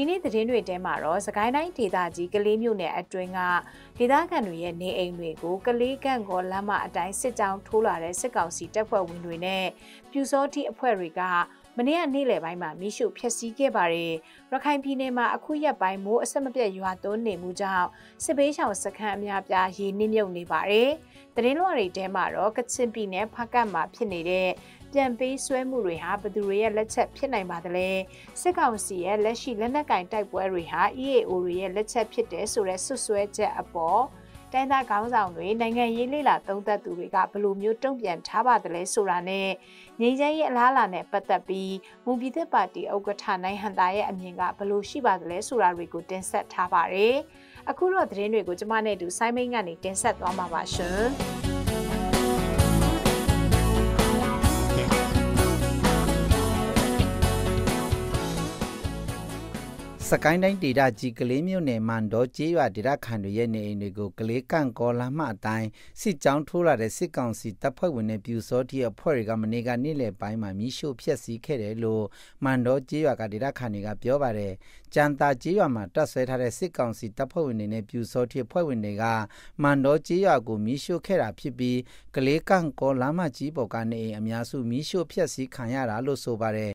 ဒီနေ့သတင်းတွေထဲမှာတော့စကိုင်းတိုင်းဒေသကြီးကလေးမြို့နယ်အတွင်းကဒေသခံတွေရဲ့နေအိမ်တွေကိုကလေးကန့်ကောလမ်းမအတိုင်းစစ်ကြောင်းထိုးလာတဲ့စစ်ကောင်စီတပ်ဖွဲ့ဝင်တွေနဲ့ပြူစောတိအဖွဲ့တွေကမနေ့ကနေ့လယ်ပိုင်းမှာမိရှုဖျက်ဆီးခဲ့ပါတယ်။ရခိုင်ပြည်နယ်မှာအခုရက်ပိုင်းမိုးအဆက်မပြတ်ရွာသွန်းနေမှုကြောင့်စစ်ဘေးရှောင်စခန်းအများပြားရေနစ်မြုပ်နေပါတယ်။တရင်လွှာတွေထဲမှာတော့ကချင်ပြည်နယ်ဖကတ်မှာဖြစ်နေတဲ့ပြန်ပေးဆွဲမှုတွေဟာဘသူတွေရဲ့လက်ချက်ဖြစ်နိုင်ပါသလဲစစ်ကောင်စီရဲ့လက်ရှိလက်နက်ကင်တိုက်ပွဲတွေဟာ EAO တွေရဲ့လက်ချက်ဖြစ်တယ်ဆိုတဲ့ဆွဆွဲချက်အပေါ်တိုင်းသားခေါင်းဆောင်တွေနိုင်ငံရေးလှိလာသုံးသက်သူတွေကဘယ်လိုမျိုးတုံ့ပြန်ထားပါသလဲဆိုတာနဲ့ငြိမ်းချမ်းရေးအလားအလာနဲ့ပတ်သက်ပြီးမူပြည်သက်ပါတီဥက္ကဋ္ဌနိုင်ဟန်တာရဲ့အမြင်ကဘယ်လိုရှိပါသလဲဆိုတာတွေကိုတင်ဆက်ထားပါတယ်။အခုတော့သတင်းတွေကိုကျွန်မနဲ့အတူဆိုင်းမိတ်ကနေတင်ဆက်သွားမှာပါရှင်။စကိုင်းတိုင်းဒေသကြီးကလေးမြို့နယ်မှန်တော်ကျေးရွာဒေသခံတွေရဲ့နေအိမ်တွေကိုကလေးကန့်ကောလာမှအတိုင်းစစ်ကြောင်းထိုးလာတဲ့စစ်ကောင်စီတပ်ဖွဲ့ဝင်တွေပြူစောတိအဖွဲ့တွေကမနေ့ကနေ့လယ်ပိုင်းမှာမိရှုဖျက်ဆီးခဲ့တယ်လို့မှန်တော်ကျေးရွာကဒေသခံတွေကပြောပါတယ်။ကြံတာကျေးရွာမှာတပ်ဆွဲထားတဲ့စစ်ကောင်စီတပ်ဖွဲ့ဝင်တွေနဲ့ပြူစောတိအဖွဲ့ဝင်တွေကမှန်တော်ကျေးရွာကိုမိရှုခဲ့တာဖြစ်ပြီးကလေးကန့်ကောလာမှကြီးပေါ်ကနေအိမ်အများစုမိရှုဖျက်ဆီးခံရတာလို့ဆိုပါတယ်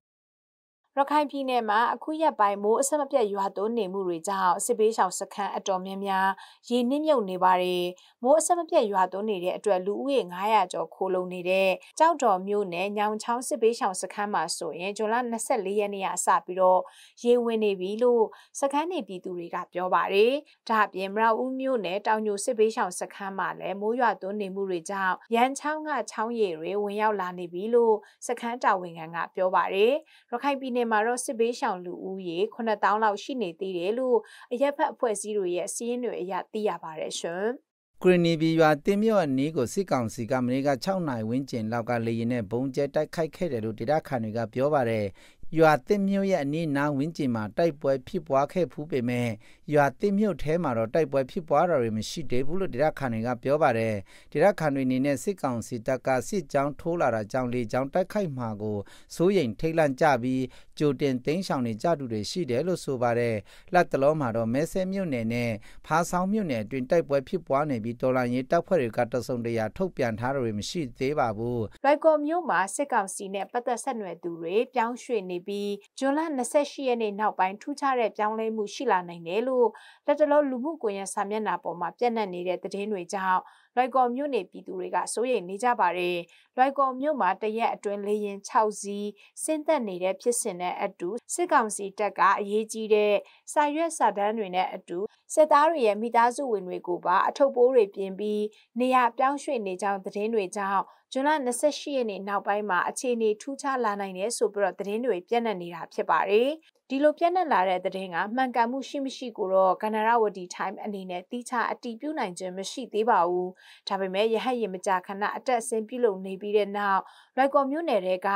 ရခိုင်ပြည်နယ်မှာအခုရက်ပိုင်းမိုးအဆက်မပြတ်ရွာသွန်းနေမှုတွေကြောင့်စစ်ဘေးရှောင်စခန်းအတော်များများရေနစ်မြုပ်နေပါတယ်။မိုးအဆက်မပြတ်ရွာသွန်းနေတဲ့အတွက်လူဦးရေ900ကျော်ခိုးလုံနေတဲ့ကြောက်တော်မြို့နယ်ညောင်ချောင်းစစ်ဘေးရှောင်စခန်းမှာဆိုရင်ဇွန်လ24ရက်နေ့ကစပြီးတော့ရေဝင်နေပြီလို့စခန်းနေပြည်သူတွေကပြောပါတယ်။ဒါ့အပြင်မရဦးမြို့နယ်တောင်ညိုစစ်ဘေးရှောင်စခန်းမှာလည်းမိုးရွာသွန်းနေမှုတွေကြောင့်ရန်ချောင်းကချောင်းရေတွေဝင်ရောက်လာနေပြီလို့စခန်းတာဝန်ခံကပြောပါတယ်။ရခိုင်ပြည်နယ်နယ်မှာတော့စစ်ဘေးရှောင်လူဦးရေ9000လောက်ရှိနေသေးတယ်လို့အရက်ဖက်အဖွဲ့အစည်းတွေရဲ့အစည်းအဝေးတွေအရသိရပါတယ်ရှင်။ကရနီဘီရွာတင်းမြော့အနီးကိုစစ်ကောင်စီကမနေ့က6နိုင်ဝင်းကျင်လောက်ကလေရင်နဲ့ဘုံကျဲတိုက်ခိုက်ခဲ့တယ်လို့ဒေတာခန်တွေကပြောပါတယ်။ရွာတင်းမြော့ရဲ့အနီးနားဝင်းကျင်မှာတိုက်ပွဲဖြစ်ပွားခဲ့ဖူးပေမဲ့ရွာတင်းမြော့ထဲမှာတော့တိုက်ပွဲဖြစ်ပွားတာတွေမရှိသေးဘူးလို့ဒေတာခန်တွေကပြောပါတယ်။ဒေတာခန်တွေအနေနဲ့စစ်ကောင်စီတပ်ကစစ်ကြောင်းထိုးလာတာကြောင့်လေကြောင်းတိုက်ခိုက်မှာကိုစိုးရိမ်ထိတ်လန့်ကြပြီးကြိုတင်သိမ်းဆောင်နေကြသူတွေရှိတယ်လို့ဆိုပါတယ်လက်တလုံးမှာတော့မဲဆဲမြို့နယ်နဲ့ဖားဆောင်မြို့နယ်တွင်တိုက်ပွဲဖြစ်ပွားနေပြီးတော်လှန်ရေးတပ်ဖွဲ့တွေကတဆုံတရာထုတ်ပြန်ထားတာတွေမရှိသေးပါဘူးလိုက်ကော်မြို့မှာစစ်ကောင်စီနဲ့ပတ်သက်ဆက်နွယ်သူတွေပြောင်းရွှေ့နေပြီးဇွန်လ28ရက်နေ့နောက်ပိုင်းထူးခြားတဲ့ပြောင်းလဲမှုရှိလာနိုင်တယ်လို့လက်တလုံးလူမှုကွန်ရက်စာမျက်နှာပေါ်မှာပြန့်နှံ့နေတဲ့သတင်းတွေကြောင့်လွိုက်ကော်မြို့နယ်ပြည်သူတွေကစိုးရိမ်နေကြပါတယ်။လွိုက်ကော်မြို့မှာတရက်အတွင်းလေရင်6စီးဆင်းသက်နေတဲ့ဖြစ်စဉ်နဲ့အတူစစ်ကောင်စီတပ်ကအရေးကြီးတဲ့စာရွက်စာတမ်းတွေနဲ့အတူစစ်သားတွေရဲ့မိသားစုဝင်တွေကိုပါအထုပ်ပိုးတွေပြင်ပြီးနေရာပြောင်းရွှေ့နေကြောင်းသတင်းတွေကြောင့်ဇွန်လ28ရက်နေ့နောက်ပိုင်းမှာအခြေအနေထူးခြားလာနိုင်တယ်ဆိုပြီးတော့သတင်းတွေပြန့်နှံ့နေတာဖြစ်ပါတယ်။ဒီလိုပြန့်နှံ့လာတဲ့သတင်းကမှန်ကန်မှုရှိမရှိကိုတော့ကနရဝတီ time အနေနဲ့တိကျအတည်ပြုနိုင်ခြင်းမရှိသေးပါဘူး။ဒါပေမဲ့ရဟတ်ရင်မကြာခဏအတက်အဆင်းပြုလုပ်နေပြီးတဲ့နောက်လိုက်ကော်မျိုးနယ်တွေက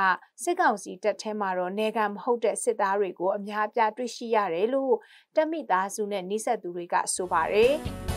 စစ်ကောင်စီတပ်ထဲမှာတော့နေကမဟုတ်တဲ့စစ်သားတွေကို အများအပြားတွေ့ရှိရတယ်လို့တက်မိသားစုနဲ့နှိဆက်သူတွေကဆိုပါတယ်။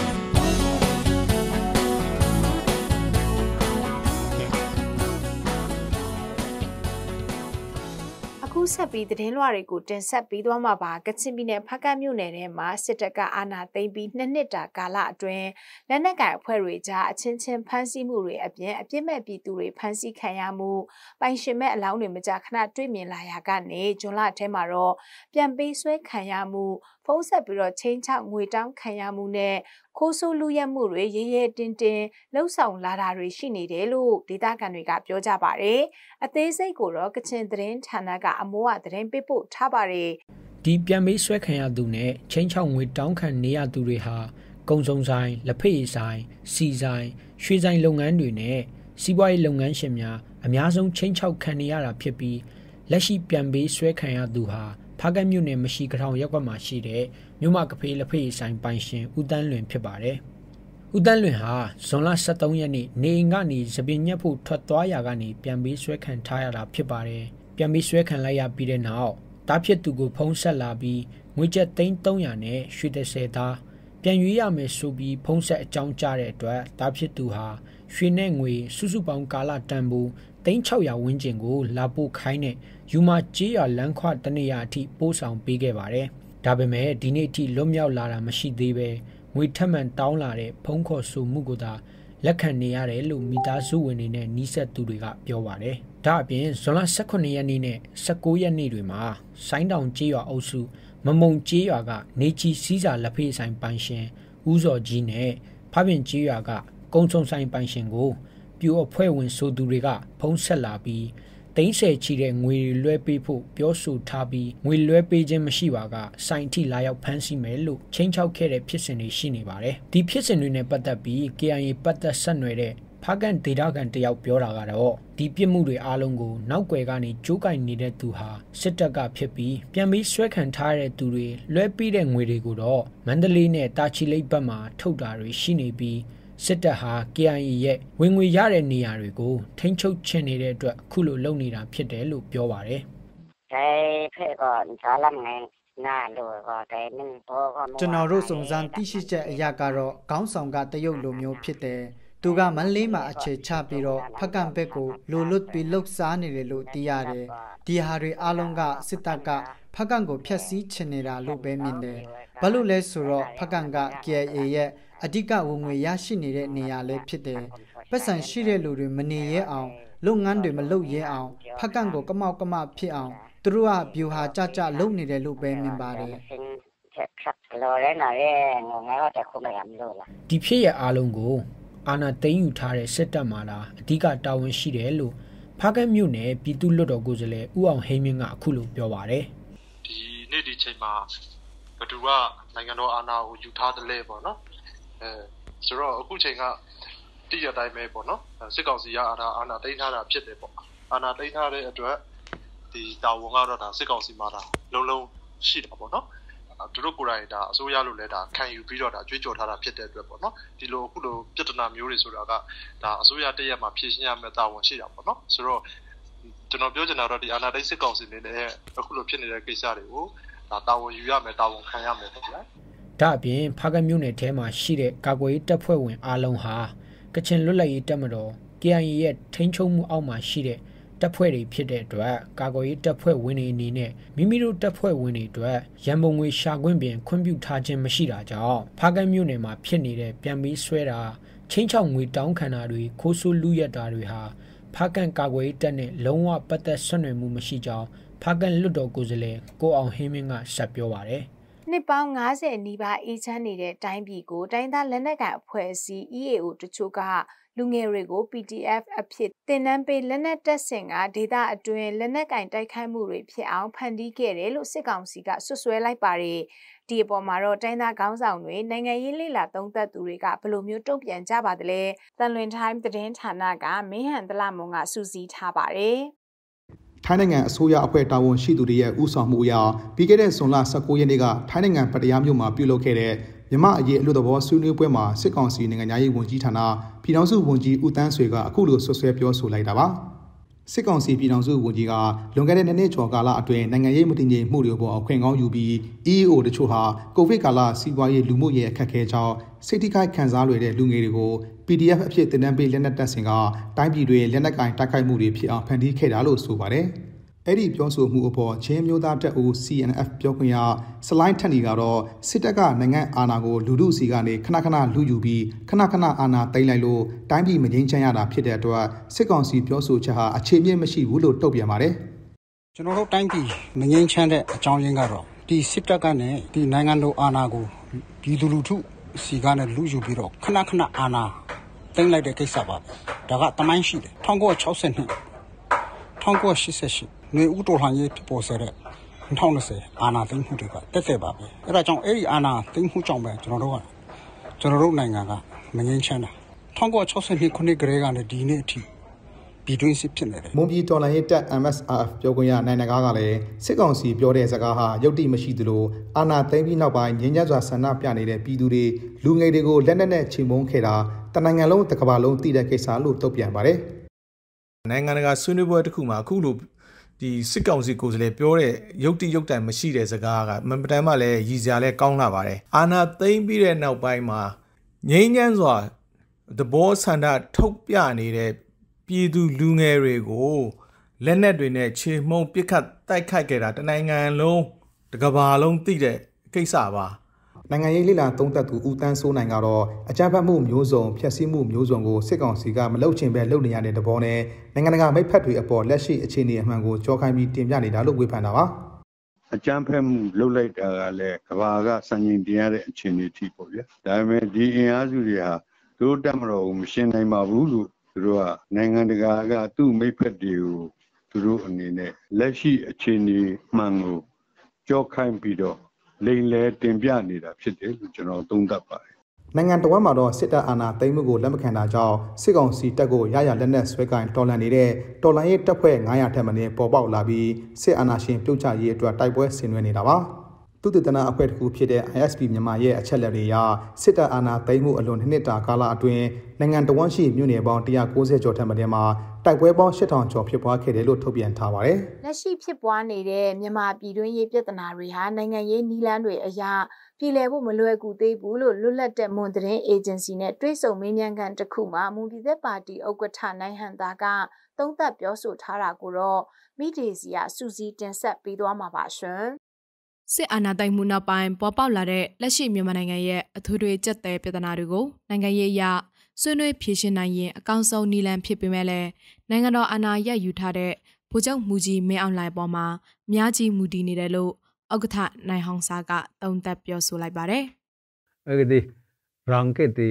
ဆက်ပြီးသတင်းလွှာတွေကိုတင်ဆက်ပေးသွားမှာပါကချင်ပြည်နယ်ဖက်ကတ်မြို့နယ်ထဲမှာစစ်တပ်ကအာဏာသိမ်းပြီးနှစ်နှစ်တာကာလအတွင်းလက်နက်ကိုင်အဖွဲ့တွေကြားအချင်းချင်းဖမ်းဆီးမှုတွေအပြင်အပြစ်မဲ့ပြည်သူတွေဖမ်းဆီးခံရမှုပိုင်ရှင်မဲ့အလောင်းတွေမကြာခဏတွေ့မြင်လာရကနေဂျွန်လထဲမှာတော့ပြန်ပေးဆွဲခံရမှုဖုံးဆက်ပြီးတော့ချင်းချောက်ငွေတောင်းခံရမှုနဲ့ခိုးဆိုးလူရက်မှုတွေရရဲတင်တင်လှုပ်ဆောင်လာတာတွေရှိနေတယ်လို့ဒေသခံတွေကပြောကြပါတယ်။အသေးစိတ်ကိုတော့ကချင်သတင်းဌာနကအမိုးကသတင်းပေးပို့ထားပါတယ်။ဒီပြန်မေးဆွဲခံရသူနဲ့ချင်းချောင်းငွေတောင်းခံနေရသူတွေဟာကုံစုံဆိုင်လက်ဖက်ရည်ဆိုင်စီဆိုင်ရွှေဆိုင် လုပ်ငန်းတွေနဲ့စီးပွားရေးလုပ်ငန်းရှင်များအများဆုံးချင်းချောက်ခံနေရတာဖြစ်ပြီးလက်ရှိပြန်ပေးဆွဲခံရသူဟာဖားကတ်မြို့နယ်မရှိကထောင်ရပ်ကွက်မှာရှိတဲ့မြို့မကဖေးလက်ဖေးဆိုင်ပိုင်ရှင်ဦးတန်းလွင်ဖြစ်ပါတယ်။ဦးတန်းလွင်ဟာဇွန်လ23ရက်နေ့နေအိမ်ကနေသပင်ညက်ဖို့ထွက်သွားရာကနေပြန်ပြီးဆွဲခံထားရတာဖြစ်ပါတယ်။ပြန်ပြီးဆွဲခံလိုက်ရပြီးတဲ့နောက်တားဖြစ်သူကိုဖုံးဆက်လာပြီးငွေကျပ်3300နဲ့ရွှေ30သားပြန်ရွေးရမယ်ဆိုပြီးဖုံးဆက်အကြောင်းကြားတဲ့အတွက်တားဖြစ်သူဟာရွှေနဲ့ငွေစုစုပေါင်းကာလတန်ဖိုး3600ဝန်းကျင်ကိုလာပို့ခိုင်းတဲ့ယူမာကျေးရလမ်းခွတနေရာအထိပို့ဆောင်ပေးခဲ့ပါတယ်။ဒါပေမဲ့ဒီနေ့အထိလွတ်မြောက်လာတာမရှိသေးပဲငွေထက်မှန်တောင်းလာတဲ့ဖုံးခေါ်ဆိုမှုကိုသာလက်ခံနေရတယ်လို့မိသားစုဝင်တွေနဲ့နှိဆက်သူတွေကပြောပါတယ်။ဒါအပြင်ဇွန်လ18ရက်နေ့နဲ့19ရက်နေ့တွေမှာဆိုင်းတောင်ကျေးရွာအုပ်စုမမုံကျေးရွာကနေချီစည်းစာလက်ဖေးဆိုင်ပိုင်ရှင်ဦးစောကြီးနဲ့ဖဖင်ကျေးရွာကကုံဆုံဆိုင်ပိုင်ရှင်ကိုပြိုအဖွဲ့ဝင်ဆိုသူတွေက ဖုံးဆက်လာပြီးသိန်းဆယ်ချီတဲ့ငွေလွှဲပေးဖို့ပြောဆိုထားပြီးငွေလွှဲပေးခြင်းမရှိပါကစိုင်ထိလာရောက်ဖမ်းဆီးမယ်လို့ချင်းချောက်ခဲ့တဲ့ဖြစ်စဉ်တွေရှိနေပါတယ်။ဒီဖြစ်စဉ်တွေနဲ့ပတ်သက်ပြီး KIA ပတ်သက်ဆက်နွယ်တဲ့ဖာကန်ဒေတာကန်တယောက်ပြောတာကတော့ဒီပြစ်မှုတွေအားလုံးကိုနောက်ွယ်ကနေကြိုးကင်နေတဲ့သူဟာစစ်တပ်ကဖြစ်ပြီးပြန်ပြီးဆွဲခံထားတဲ့သူတွေလွှဲပေးတဲ့ငွေတွေကိုတော့မန္တလေးနဲ့တာချီလိတ်ဘက်မှာထုတ်တာတွေရှိနေပြီးစစ်တပ်ဟာ KIA ရဲ့ဝင်ငွေရတဲ့နေရာတွေကိုထိန်းချုပ်ချင်နေတဲ့အတွက်ခုလိုလုပ်နေတာဖြစ်တယ်လို့ပြောပါတယ်။အဲဖက်ကဇာလမ်ငယ်နာလို့ပါတယ်နင်းပေါ်ကကျွန်တော်တို့စုံစမ်းသိရှိချက်အရာကတော့ခေါင်းဆောင်ကတရုတ်လိုမျိုးဖြစ်တယ်။သူကမန္လေးမှာအခြေချပြီးတော့ဖကံဘက်ကိုလိုလွတ်ပြီးလှုပ်ရှားနေတယ်လို့သိရတယ်။ဒီဟာတွေအလုံးကစစ်တပ်ကဖကံကိုဖျက်ဆီးချင်နေတာလို့ပဲမြင်တယ်။ဘာလို့လဲဆိုတော့ဖကံက KIA ရဲ့အဓိကဝင်ငွေရရှိနေတဲ့နေရာလည်းဖြစ်တယ်ပတ်စံရှိတဲ့လူတွေမနေရဲအောင် လုပ်ငန်းတွေမလုပ်ရဲအောင် ဖက်ကန့်ကိုကမောက်ကမဖြစ်အောင်သူတို့ကဗျူဟာကြကြလုပ်နေတယ်လို့ပဲမြင်ပါတယ်ဒီဖြစ်ရအားလုံးကို အာနာသိမ့်ယူထားတဲ့စစ်တပ်မှလာအဓိကတာဝန်ရှိတယ်လို့ဖားကက်မြို့နယ်ပြည်သူ့လွတ်တော်ကိုယ်စားလှယ်ဦးအောင်ဟိမင်းကအခုလိုပြောပါတယ်ဒီနေ့ဒီချိန်မှာဘသူကနိုင်ငံတော်အာဏာကိုယူထားတယ်လဲပေါ့နော်အဲဆိုတော့အခုချိန်ကတိရတိုင်းပဲပေါ့နော်စစ်ကောင်စီကအာဏာအာဏာသိမ်းထားတာဖြစ်တယ်ပေါ့အာဏာသိမ်းထားတဲ့အတွက်ဒီတာဝန်ကတော့ဒါစစ်ကောင်စီမှာဒါလုံးလုံးရှိတာပေါ့နော်သူတို့ကိုယ်တိုင်ဒါအစိုးရလို့လဲဒါခံယူပြီးတော့ဒါကြွေးကြော်ထားတာဖြစ်တဲ့အတွက်ပေါ့နော်ဒီလိုအခုလိုပြဿနာမျိုးတွေဆိုတာကဒါအစိုးရတရက်မှာဖြေရှင်းရမယ့်တာဝန်ရှိတာပေါ့နော်ဆိုတော့ကျွန်တော်ပြောချင်တာတော့ဒီအာဏာသိမ်းစစ်ကောင်စီနေနဲ့အခုလိုဖြစ်နေတဲ့ကိစ္စတွေကိုဒါတာဝန်ယူရမယ်တာဝန်ခံရမယ်ပေါ့ဗျာ။ဒါအပြင်ဖားကမြို့နယ်ထဲမှာရှိတဲ့ကာကွယ်ရေးတပ်ဖွဲ့ဝင်အားလုံးဟာကချင်လွတ်လပ်ရေးတပ်မတော် KIA ရဲ့ထိန်းချုပ်မှုအောက်မှာရှိတဲ့တပ်ဖွဲ့တွေဖြစ်တဲ့အတွက်ကာကွယ်ရေးတပ်ဖွဲ့ဝင်တွေအနေနဲ့မိမိတို့တပ်ဖွဲ့ဝင်တွေအတွက်ရန်ပုံငွေရှာခွင့်ပြင်ခွင့်ပြုထားခြင်းမရှိတာကြောင့်ဖားကမြို့နယ်မှာဖြစ်နေတဲ့ပြန်ပြီးဆွဲတာချင်းချောက်ငွေတောင်းခံတာတွေခိုးဆိုးလူရက်တာတွေဟာဖားကန်ကာကွယ်ရေးတပ်နဲ့လုံးဝပတ်သက်ဆွနွယ်မှုမရှိကြောင်းဖားကန်လွတ်တော်ကိုယ်စားလှယ်ကိုအောင်ဟင်းမင်းကဆက်ပြောပါတယ်နှစ်ပေါင်း90နီးပါးအေးချမ်းနေတဲ့တိုင်းပြည်ကို တိုင်းသားလက်နက်ကိုင်အဖွဲ့အစည်း EAO တချို့ကလူငယ်တွေကို PDF အဖြစ်သင်တန်းပေးလက်နက်တပ်ဆင်ကဒေသအတွင်းလက်နက်ကင်တိုက်ခိုက်မှုတွေဖြစ်အောင်ဖန်တီးခဲ့တယ်လို့စစ်ကောင်စီကဆွဆွဲလိုက်ပါတယ်။ဒီအပေါ်မှာတော့တိုင်းသားခေါင်းဆောင်တွေနိုင်ငံရေးလှိလာသုံးသက်သူတွေကဘယ်လိုမျိုးတုံ့ပြန်ကြပါသလဲ။တန်လွင်တိုင်းသတင်းဌာနကမင်းဟန်တလမုံကစူးစီးထားပါတယ်။ထိုင်းနိုင်ငံအစိုးရအဖွဲ့တာဝန်ရှိသူတွေရဲ့ဦးဆောင်မှုအရပြီးခဲ့တဲ့ဇွန်လ19ရက်နေ့ကထိုင်းနိုင်ငံပတ္တယာမြို့မှာပြုလုပ်ခဲ့တဲ့မြမအရေးအလို့သဘောဆွေးနွေးပွဲမှာစစ်ကောင်စီနိုင်ငံသားရေးဝန်ကြီးဌာနပြည်ထောင်စုဝန်ကြီးဦးတန်းဆွေကအခုလိုဆွဆွဲပြောဆိုလိုက်တာပါ။စစ်ကောင်စီပြည်ထောင်စုဝန်ကြီးကလွန်ခဲ့တဲ့နှစ်နှစ်ကျော်ကာလအတွင်းနိုင်ငံရေးမတည်ငြိမ်မှုတွေပေါ်အခွင့်ကောင်းယူပြီး EEO တချို့ဟာကိုဗစ်ကာလစီးပွားရေးလူမှုရေးအခက်အခဲကြောင့်စိတ်ထိခိုက်ခံစားလွယ်တဲ့လူငယ်တွေကို PDF အဖြစ်တင်နန်းပေးလက်နက်တပ်ဆင်ကတိုင်းပြည်တွေလက်နက်ကင်တိုက်ခိုက်မှုတွေဖြစ်အောင်ဖန်တီးခဲ့တာလို့ဆိုပါတယ်။အဲ့ဒီပြောဆိုမှုအပေါ်ချင်းမျိုးသားတပ်ဦး CNF ပြောခွင့်ရစလိုင်းထန်နီကတော့စစ်တပ်ကနိုင်ငံအာဏာကိုလူမှုစီကနေခဏခဏလူယူပြီးခဏခဏအာဏာသိမ်းလိုက်လို့တိုင်းပြည်မငြိမ်းချမ်းရတာဖြစ်တဲ့အတွက်စစ်ကောင်စီပြောဆိုချက်ဟာအခြေမြင့်မရှိဘူးလို့တုံ့ပြန်ပါတယ်။ကျွန်တော်တို့တိုင်းပြည်မငြိမ်းချမ်းတဲ့အကြောင်းရင်းကတော့ဒီစစ်တပ်ကနဲ့ဒီနိုင်ငံတော်အာဏာကိုဒီလူလူထုစီကနေလူယူပြီးတော့ခဏခဏအာဏာသိမ်းလိုက်တဲ့ကိစ္စပါပဲ။ဒါကတမိုင်းရှိတယ်1962 1988ຫນွေဥတော်လှန်ရေးဖြစ်ပေါ်စေတဲ့2020အာဏာသိမ်းမှုတွေကတက်ခဲ့ပါပဲအဲ့ဒါကြောင့်အဲ့ဒီအာဏာသိမ်းမှုကြောင့်ပဲကျွန်တော်တို့ကကျွန်တော်တို့နိုင်ငံကမငြိမ်းချမ်းတာ1962ခုနှစ်ကတည်းကနေဒီနေ့အထိပြည်တွင်းစစ်ဖြစ်နေတယ်။မွန်ပြည်တော်လှန်ရေးတပ် MSRF ပြောခွင့်ရနိုင်နဂါကလည်းစစ်ကောင်စီပြောတဲ့စကားဟာယုတ်တိမရှိသလိုအာဏာသိမ်းပြီးနောက်ပိုင်းငြင်းကြစွာဆန္ဒပြနေတဲ့ပြည်သူတွေလူငယ်တွေကိုလက်နက်နဲ့ချိန်မုန်းခဲ့တာတနိုင်ငံလုံးတစ်ကမ္ဘာလုံးသိတဲ့ကိစ္စလို့တုံ့ပြန်ပါတယ်။နိုင်ငံတကာဆွေးနွေးပွဲတစ်ခုမှာအခုလိုဒီစစ်ကောင်စီကိုယ်စားလှယ်ပြောတဲ့ရုပ်တိရုပ်တိုင်မရှိတဲ့စကားကမပတိုင်းမှလည်းရည်စရာလဲကောင်းလာပါတယ်အာနာသိမ့်ပြီးတဲ့နောက်ပိုင်းမှာငိမ့်ငန်းစွာသဘောဆန္ဒထုတ်ပြနေတဲ့ပြည်သူလူငယ်တွေကိုလက်နက်တွေနဲ့ခြေမှုံပစ်ခတ်တိုက်ခိုက်ခဲ့တာတနိုင်ငံလုံးတစ်ကမ္ဘာလုံးသိတဲ့ကိစ္စပါနိုင်ငံရေးလှိလာသုံးသက်သူဦးတန်းစိုးနိုင်ကတော့အကြမ်းဖက်မှုမျိုးစုံဖျက်ဆီးမှုမျိုးစုံကိုစစ်ကောင်စီကမလုပ်ချင်ပဲလုပ်နေရတဲ့သဘောနဲ့နိုင်ငံတကာမိဖက်တွေအပေါ်လက်ရှိအခြေအနေအမှန်ကိုကြောခိုင်းပြီးတင်ပြနေတာလို့ဝေဖန်တာပါအကြမ်းဖက်မှုလှုပ်လိုက်တာကလည်းကဘာကစံချိန်တင်ရတဲ့အခြေအနေအထိပေါ့ဗျာဒါပေမဲ့ဒီအင်အားစုတွေဟာတို့တက်မတော်ဘူးမရှင်းနိုင်ပါဘူးလို့သူတို့ကနိုင်ငံတကာကသူ့မိဖက်တွေကိုသူတို့အနေနဲ့လက်ရှိအခြေအနေမှန်ကိုကြောခိုင်းပြီးတော့လိမ်လည်တင်ပြနေတာဖြစ်တယ်လို့ကျွန်တော်သုံးသပ်ပါတယ်နိုင်ငံတော်မှာတော့စစ်တပ်အာဏာသိမ်းမှုကိုလက်မခံတာကြောင့်စစ်ကောင်စီတပ်ကိုရရလက်နက်ဆွဲကင်တော်လှန်နေတဲ့တော်လှန်ရေးတပ်ဖွဲ့900ထက်မနည်းပေါ်ပေါက်လာပြီးစစ်အာဏာရှင်ပြုတ်ချရေးအတွက်တိုက်ပွဲဆင်နွှဲနေတာပါ။သုတေသနအဖွဲ့တစ်ခုဖြစ်တဲ့ ISP မြန်မာရဲ့အချက်လက်တွေအရစစ်တပ်အာဏာသိမ်းမှုအလွန်နှစ်နှစ်တာကာလအတွင်းနိုင်ငံတော်ဝန်ရှိမြို့နယ်ပေါင်း190ကျော်ထက်မတင်မှာတိုက်ပွဲပေါင်း8000ကျော်ဖြစ်ပွားခဲ့တယ်လို့ထုတ်ပြန်ထားပါတယ်။လက်ရှိဖြစ်ပွားနေတဲ့မြန်မာပြည်တွင်းရေးပြဿနာတွေဟာနိုင်ငံရေးနီးလန်းတွေအရပြည်လည်ဖို့မလွယ်ကူသေးဘူးလို့လွတ်လပ်တဲ့မွန်သတင်းအေဂျင်စီနဲ့တွဲဆုံမင်းမြန်ကန်တစ်ခုမှမွန်ပြည်သက်ပါတီဥက္ကဋ္ဌနိုင်ဟန်သားကသုံးသပ်ပြောဆိုထားတာကိုတော့မိဒေစီကစူးစီးတင်ဆက်ပေးသွားမှာပါရှင်စစ်အာဏာသိမ်းမှုနောက်ပိုင်းပေါ်ပေါက်လာတဲ့လက်ရှိမြန်မာနိုင်ငံရဲ့အထူးတွေကြက်တဲပြဿနာတွေကိုနိုင်ငံရေးအရဆွေးနွေးဖြေရှင်းနိုင်ရင်အကောင်းဆုံးနည်းလမ်းဖြစ်ပေမဲ့လည်းနိုင်ငံတော်အာဏာရယူထားတဲ့ဗိုလ်ချုပ်မူကြီးမင်းအောင်လှိုင်ပေါ်မှာအများကြီးမူတည်နေတယ်လို့ဥက္ကဋ္ဌနိုင်ဟောင်စာကသုံးသပ်ပြောဆိုလိုက်ပါတယ်။အဲဒီရန်ကက်တီ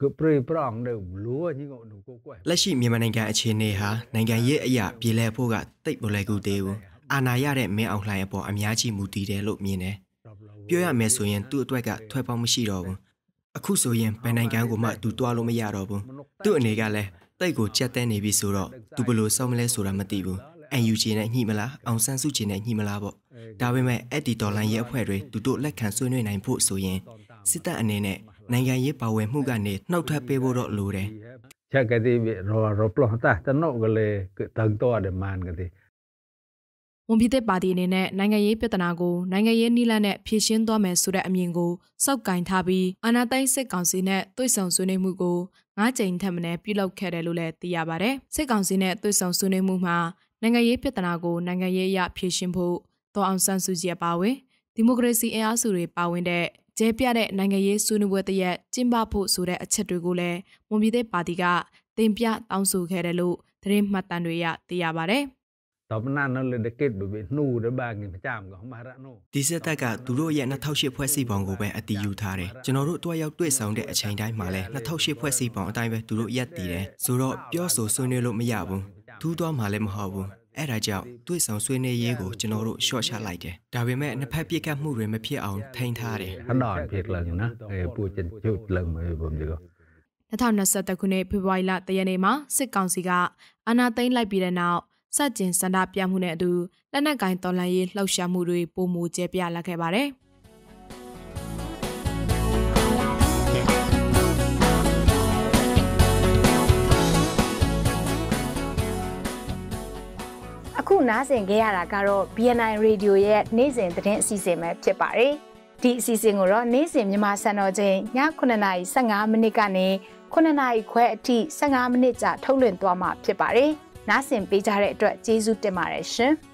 ကပရိပရအောင်တဲ့လိုအညီကိုကိုကွယ်လက်ရှိမြန်မာနိုင်ငံအခြေအနေဟာနိုင်ငံရေးအရာပြည်လဲဖို့ကတိတ်မလဲကူသေးဘူးအာဏာရတဲ့မင်းအောင်လှိုင်အပေါ်အများကြီးမူတည်တယ်လို့မြင်တယ်။ပြောရမယ်ဆိုရင်သူ့အတွက်ကထွက်ပေါက်မရှိတော့ဘူး။အခုဆိုရင်ဘယ်နိုင်ငံကိုမှသူတွားလို့မရတော့ဘူး။သူ့အနေကလည်းတိတ်ကိုကြက်တဲနေပြီဆိုတော့သူဘလို့စောင့်မလဲဆိုတာမသိဘူး။ NUG နဲ့ညှိမလားအောင်ဆန်းစုကြည်နဲ့ညှိမလားပေါ့။ဒါပေမဲ့အဲ့ဒီဒေါ်လာရဲ့အဖွဲ့တွေသူတို့လက်ခံဆွေးနွေးနိုင်ဖို့ဆိုရင်စစ်တပ်အနေနဲ့နိုင်ငံရေးပါဝင်မှုကနေနှုတ်ထွက်ပေးဖို့တော့လိုတယ်။ချက်ကတိရောရောပလော့တာတနော့ကလေးတန်တော့တယ်မန်ကတိ။ဝန်ပြည်သက်ပါတီအနေနဲ့နိုင်ငံရေးပြဿနာကိုနိုင်ငံရေးနည်းလမ်းနဲ့ဖြေရှင်းသွားမယ်ဆိုတဲ့အမြင်ကိုစောက်ကင်ထားပြီးအာဏာသိမ်းစစ်ကောင်စီနဲ့တွေ့ဆုံဆွေးနွေးမှုကို၅ကြိမ်ထပ်မံပြုလုပ်ခဲ့တယ်လို့လည်းသိရပါဗျ။စစ်ကောင်စီနဲ့တွေ့ဆုံဆွေးနွေးမှုမှာနိုင်ငံရေးပြဿနာကိုနိုင်ငံရေးအရဖြေရှင်းဖို့တောအောင်ဆန်းစုကြည်ပါဝင်ဒီမိုကရေစီအင်အားစုတွေပါဝင်တဲ့ကျဲပြတဲ့နိုင်ငံရေးဆွေးနွေးပွဲတရက်ကျင်းပဖို့ဆိုတဲ့အချက်တွေကိုလည်းမွန်ပြည်သက်ပါတီကတင်ပြတောင်းဆိုခဲ့တယ်လို့သတင်းမှတ်တမ်းတွေရသိရပါဗျ။တော့မနာနော်လေဒကိတ်ဘဘနှူရဘာငင်ကြမ်ကမရနိုဒီစတက်ကသူတို့ရဲ့2008ဖွဲ့စည်းပုံကိုပဲအတည်ယူထားတယ်ကျွန်တော်တို့တွားရောက်တွေ့ဆောင်တဲ့အချိန်တိုင်းမှာလဲ2008ဖွဲ့စည်းပုံအတိုင်းပဲသူတို့ရက်တည်တယ်ဆိုတော့ပြောဆိုဆွေးနွေးလို့မရဘူးထူးသွားမှလည်းမဟုတ်ဘူးအဲ့ဒါကြောင့်တွေ့ဆောင်ဆွေးနွေးရေးကိုကျွန်တော်တို့ short ချလိုက်တယ်ဒါပေမဲ့နှစ်ဖက်ပြစ်ကတ်မှုတွေမဖြစ်အောင်ထိန်းထားတယ်ဟန်တော်ပြစ်လုံနော်အဲပူချင်ကျုပ်လုံမယ်ဘုံဒီကော2021ခုနှစ်ဖေဖော်ဝါရီလတရနေ့မှာစစ်ကောင်စီကအာဏာသိမ်းလိုက်ပြီးတဲ့နောက်စัจကျင်စန္ဒပြမှုနဲ့အတူလက်နက်ကင်တော်လှန်ရေးလှုပ်ရှားမှုတွေပုံမူကျဲပြလာခဲ့ပါတယ်။အခုနားဆင်ခဲ့ရတာကတော့ BNI Radio ရဲ့နေ့စဉ်သတင်းအစီအစဉ်ပဲဖြစ်ပါတယ်။ဒီအစီအစဉ်ကိုတော့နေ့စဉ်မြန်မာစံတော်ချိန်ည9:55မိနစ်ကနေ9:00ခွဲအထိ15မိနစ်ကြာထုတ်လွှင့်သွားမှာဖြစ်ပါတယ်။နားဆင်ပေးကြတဲ့အတွက်ကျေးဇူးတင်ပါတယ်ရှင်။